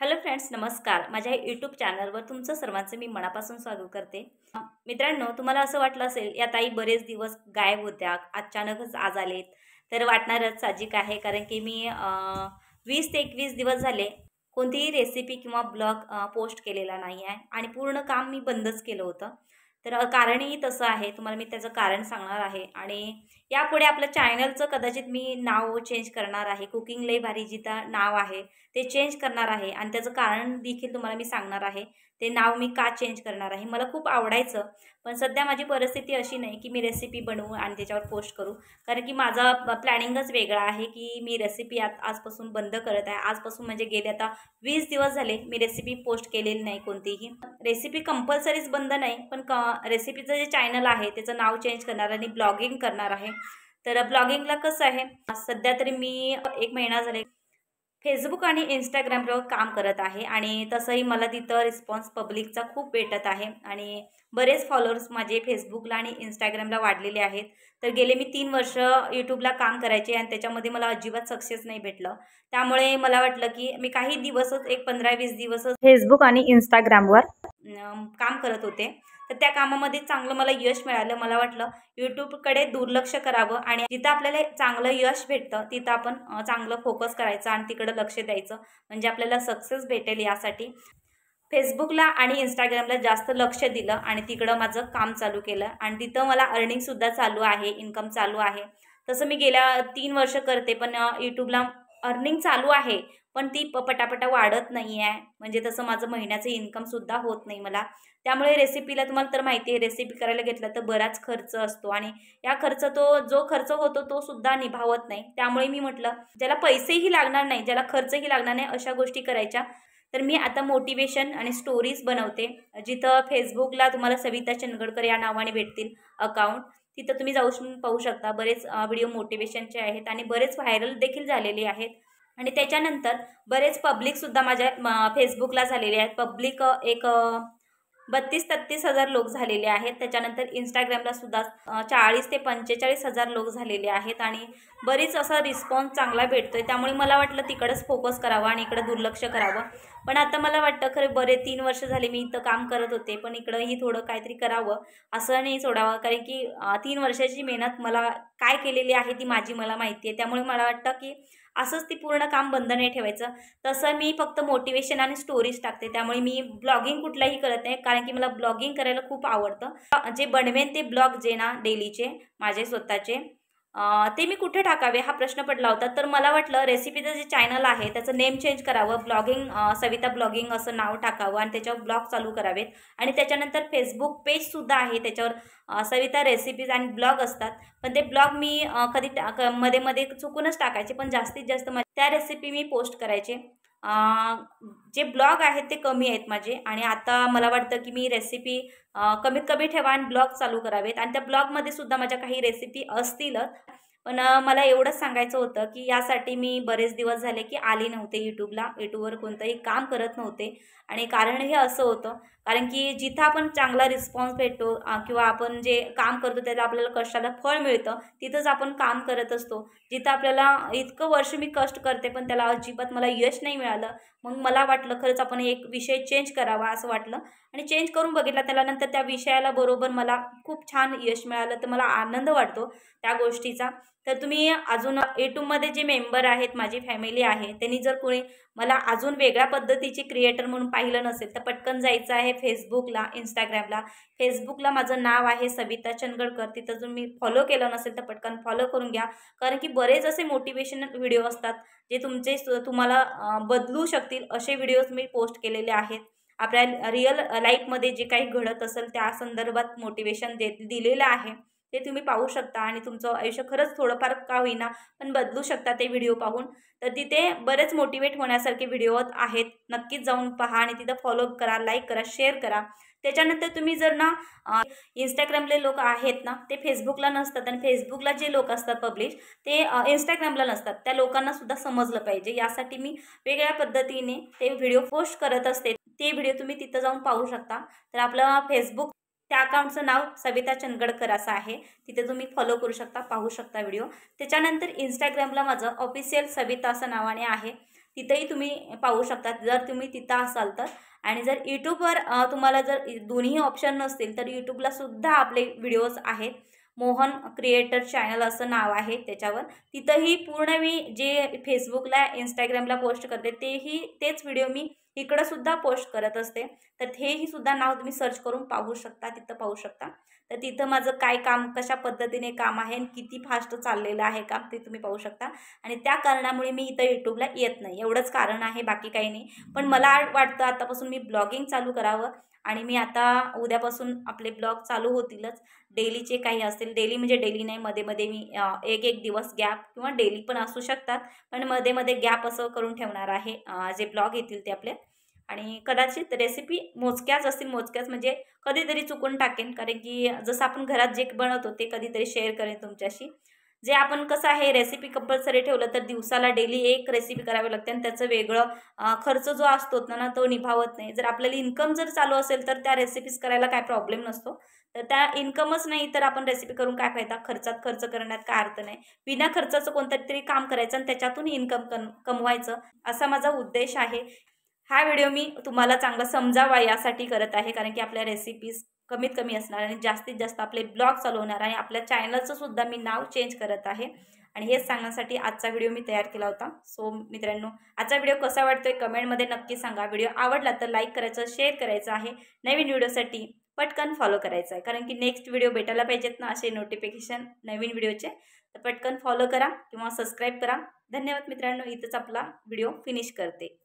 hello friends नमस्कार माझ्या YouTube चॅनलवर तुमचं सर्वांचं मी मनापासून स्वागत करते मित्रांनो तुम्हाला असं वाटलं असेल या ताई बरेच दिवस गायब होत्या अचानकच आज आलेत तर वाटणारच साजिक आहे कारण की मी वीस ते एकवीस दिवस झाले कोणतीही रेसिपी किंवा ब्लॉग पोस्ट केलेला नाही आहे आणि पूर्ण काम मी बंदच केलं होतं तर कारणही तसं आहे तुम्हाला मी त्याचं कारण सांगणार आहे आणि यापुढे आपलं चॅनलचं कदाचित मी नाव चेंज करणार आहे कुकिंग लई भारी जिथं नाव आहे ते चेंज करणार आहे आणि त्याचं कारण देखील तुम्हाला मी सांगणार आहे ते नाव मी का चेंज करणार आहे मला खूप आवडायचं पण सध्या माझी परिस्थिती अशी नाही की मी रेसिपी बनवू आणि त्याच्यावर पोस्ट करू कारण की माझा प्लॅनिंगच वेगळा आहे की मी रेसिपी आज आजपासून बंद करत आहे आजपासून म्हणजे गेले आता वीस दिवस झाले मी रेसिपी पोस्ट केलेली नाही कोणतीही रेसिपी कंपल्सरीच बंद नाही पण क रेसिपीचं जे चॅनल आहे त्याचं नाव चेंज करणार आणि ब्लॉगिंग करणार आहे तर ब्लॉगिंगला कसं आहे सध्या तरी मी एक महिना झाले फेसबुक आणि इंस्टाग्रामवर काम करत आहे आणि तसंही मला तिथं रिस्पॉन्स पब्लिकचा खूप भेटत आहे आणि बरेच फॉलोअर्स माझे फेसबुकला आणि इंस्टाग्रामला वाढलेले आहेत तर गेले मी तीन वर्ष यूट्यूबला काम करायचे आणि त्याच्यामध्ये मला अजिबात सक्सेस नाही भेटलं त्यामुळे मला वाटलं की मी काही दिवसच एक पंधरा वीस दिवसच फेसबुक आणि इंस्टाग्रामवर काम करत होते तर त्या कामामध्ये चांगलं मला यश मिळालं मला वाटलं यूट्यूबकडे दुर्लक्ष करावं आणि जिथं आपल्याला चांगलं यश भेटतं तिथं आपण चांगलं फोकस करायचं आणि तिकडं लक्ष द्यायचं म्हणजे आपल्याला सक्सेस भेटेल यासाठी फेसबुकला आणि इंस्टाग्रामला जास्त लक्ष दिलं आणि तिकडं माझं काम चालू केलं आणि तिथं मला अर्निंगसुद्धा चालू आहे इन्कम चालू आहे तसं मी गेल्या तीन वर्ष करते पण यूट्यूबला अर्निंग चालू आहे पण ती पटापटा वाढत नाही आहे म्हणजे तसं माझं महिन्याचं इन्कमसुद्धा होत नाही मला त्यामुळे रेसिपीला तुम्हाला तर माहिती आहे रेसिपी करायला घेतलं तर बराच खर्च असतो आणि या खर्च तो जो खर्च होतो तो सुद्धा निभावत नाही त्यामुळे मी म्हटलं ज्याला पैसेही लागणार नाही ज्याला खर्चही लागणार नाही अशा गोष्टी करायच्या तर मी आता मोटिवेशन आणि स्टोरीज बनवते जिथं फेसबुकला तुम्हाला सविता चंदगडकर या नावाने भेटतील अकाउंट तिथं तुम्ही जाऊन पाहू शकता बरेच व्हिडिओ मोटिवेशनचे आहेत आणि बरेच व्हायरल देखील झालेले आहेत आणि त्याच्यानंतर बरेच पब्लिकसुद्धा माझ्या फेसबुकला झालेले आहेत पब्लिक एक बत्तीस तत्तीस हजार लोक झालेले आहेत त्याच्यानंतर इंस्टाग्रामला सुद्धा चाळीस ते पंचेचाळीस हजार लोक झालेले आहेत आणि बरीच असा रिस्पॉन्स चांगला भेटतो आहे त्यामुळे मला वाटलं तिकडंच फोकस करावा आणि इकडं दुर्लक्ष करावं पण आता मला वाटतं खरं बरे तीन वर्ष झाले मी इथं काम करत होते पण इकडंही थोडं काहीतरी करावं असं नाही सोडावं कारण की तीन वर्षाची मेहनत मला काय केलेली आहे ती माझी मला माहिती आहे त्यामुळे मला वाटतं की असंच ती पूर्ण काम बंद नाही ठेवायचं तसं मी फक्त मोटिवेशन आणि स्टोरीज टाकते त्यामुळे मी ब्लॉगिंग कुठलाही करत नाही कारण की मला ब्लॉगिंग करायला खूप आवडतं जे बनवेन ते ब्लॉग जे ना डेलीचे माझे स्वतःचे ते मी कुठे टाकावे हा प्रश्न पडला होता तर मला वाटलं रेसिपीचं जे चॅनल आहे त्याचं नेम चेंज करावं ब्लॉगिंग सविता ब्लॉगिंग असं नाव टाकावं आणि त्याच्यावर ब्लॉग चालू करावेत आणि त्याच्यानंतर फेसबुक पेजसुद्धा आहे त्याच्यावर सविता रेसिपीज आणि ब्लॉग असतात पण ते ब्लॉग मी कधी मध्ये मध्ये चुकूनच टाकायचे पण जास्तीत जास्त त्या रेसिपी मी पोस्ट करायचे जे ब्लॉग आहेत ते कमी आहेत माझे आणि आता मला वाटतं की मी रेसिपी कमीत कमी ठेवा आणि ब्लॉग चालू करावेत आणि त्या ब्लॉगमध्ये सुद्धा माझ्या काही रेसिपी असतीलच पण मला एवढंच सांगायचं होतं की यासाठी मी बरेच दिवस झाले की आले नव्हते यूट्यूबला यूट्यूबवर कोणतंही काम करत नव्हते आणि कारण हे असं होतं कारण की जिथं आपण चांगला रिस्पॉन्स भेटतो किंवा आपण जे काम करतो त्याला आपल्याला कष्टाला फळ मिळतं तिथंच आपण काम करत असतो जिथं आपल्याला इतकं वर्ष मी कष्ट करते पण त्याला अजिबात मला यश नाही मिळालं मग मला वाटलं खरंच आपण एक विषय चेंज करावा असं वाटलं आणि चेंज करून बघितला त्यानंतर त्या विषयाला बरोबर मला खूप छान यश मिळालं तर मला आनंद वाटतो त्या गोष्टीचा तर तुम्ही अजून ए टूमध्ये जे मेंबर आहेत माझी फॅमिली आहे त्यांनी जर कोणी मला अजून वेगळ्या पद्धतीचे क्रिएटर म्हणून पाहिलं नसेल तर पटकन जायचं आहे फेसबुकला इंस्टाग्रामला फेसबुकला माझं नाव आहे सविता चंदगडकर तिथं जर मी फॉलो केलं नसेल तर पटकन फॉलो करून घ्या कारण की बरेच असे मोटिवेशनल व्हिडिओ असतात जे तुमचे तुम्हाला बदलू शकतील असे व्हिडिओज मी पोस्ट केलेले आहेत आपल्या रिअल लाईफमध्ये जे काही घडत असेल त्या संदर्भात मोटिवेशन दे दिलेलं आहे ते तुम्ही पाहू शकता आणि तुमचं आयुष्य खरंच थोडंफार का होईना पण बदलू शकता ते व्हिडिओ पाहून तर तिथे बरेच मोटिवेट होण्यासारखे व्हिडिओ आहेत नक्कीच जाऊन पहा आणि तिथं फॉलो करा लाईक करा शेअर करा त्याच्यानंतर तुम्ही जर ना इंस्टाग्रामले लोक आहेत ना ते फेसबुकला नसतात आणि फेसबुकला जे लोक असतात पब्लिश ते इंस्टाग्रामला नसतात त्या लोकांना सुद्धा समजलं पाहिजे यासाठी मी वेगळ्या पद्धतीने ते व्हिडिओ पोस्ट करत असते ते व्हिडिओ तुम्ही तिथं जाऊन पाहू शकता तर आपलं फेसबुक त्या अकाउंटचं नाव सविता चंदगडकर असं आहे तिथे तुम्ही फॉलो करू शकता पाहू शकता व्हिडिओ त्याच्यानंतर इंस्टाग्रामला माझं ऑफिशियल सविता असं नावाने आहे तिथेही तुम्ही पाहू शकता जर तुम्ही तिथं असाल तर आणि जर यूट्यूबवर तुम्हाला जर दोन्ही ऑप्शन नसतील तर यूट्यूबला सुद्धा आपले व्हिडिओज आहेत मोहन क्रिएटर चॅनल असं नाव आहे त्याच्यावर तिथंही पूर्ण मी जे फेसबुकला इंस्टाग्रामला पोस्ट करते तेही तेच व्हिडिओ मी इकडं सुद्धा पोस्ट करत असते तर हेही सुद्धा नाव तुम्ही सर्च करून पाहू शकता तिथं पाहू शकता तर तिथं माझं काय काम कशा पद्धतीने काम आहे आणि किती फास्ट चाललेलं आहे काम ते तुम्ही पाहू शकता आणि त्या कारणामुळे मी इथं यूट्यूबला येत नाही एवढंच कारण आहे बाकी काही नाही पण मला वाटतं आतापासून मी ब्लॉगिंग चालू करावं आणि मी आता उद्यापासून आपले ब्लॉग चालू होतीलच डेलीचे काही असतील डेली म्हणजे डेली नाही मध्ये मध्ये मी एक एक दिवस गॅप किंवा डेली पण असू शकतात पण मध्ये मध्ये गॅप असं करून ठेवणार आहे जे ब्लॉग येतील ते आपले आणि कदाचित रेसिपी मोजक्याच असतील मोजक्याच म्हणजे कधीतरी चुकून टाकेन कारण की जसं आपण घरात जे बनवतो ते कधीतरी शेअर करेन तुमच्याशी जे आपण कसं आहे रेसिपी कंपल्सरी ठेवलं तर दिवसाला डेली एक रेसिपी करावी लागते आणि त्याचं वेगळं खर्च जो असतो ना तो निभावत नाही जर आपल्याला इन्कम जर चालू असेल तर त्या रेसिपीज करायला काय प्रॉब्लेम नसतो तर त्या इन्कमच नाही तर आपण रेसिपी करून काय फायदा खर्चात खर्च करण्यात काय अर्थ नाही विना खर्चाचं कोणतं तरी काम करायचं आणि त्याच्यातून इन्कम कमवायचं असा माझा उद्देश आहे हा व्हिडिओ मी तुम्हाला चांगला समजावा यासाठी करत आहे कारण की आपल्या रेसिपीज कमीत कमी असणार आणि जास्तीत जास्त आपले ब्लॉग चालवणार आणि आपल्या चॅनलचं सुद्धा मी नाव चेंज करत आहे आणि हेच सांगण्यासाठी आजचा व्हिडिओ मी तयार केला होता सो मित्रांनो आजचा व्हिडिओ कसा वाटतोय कमेंटमध्ये नक्की सांगा व्हिडिओ आवडला तर लाईक करायचं शेअर करायचं आहे नवीन व्हिडिओसाठी पटकन फॉलो करायचं आहे कारण की नेक्स्ट व्हिडिओ भेटायला पाहिजेत ना असे नोटिफिकेशन नवीन व्हिडिओचे तर पटकन फॉलो करा किंवा सबस्क्राईब करा धन्यवाद मित्रांनो इथंच आपला व्हिडिओ फिनिश करते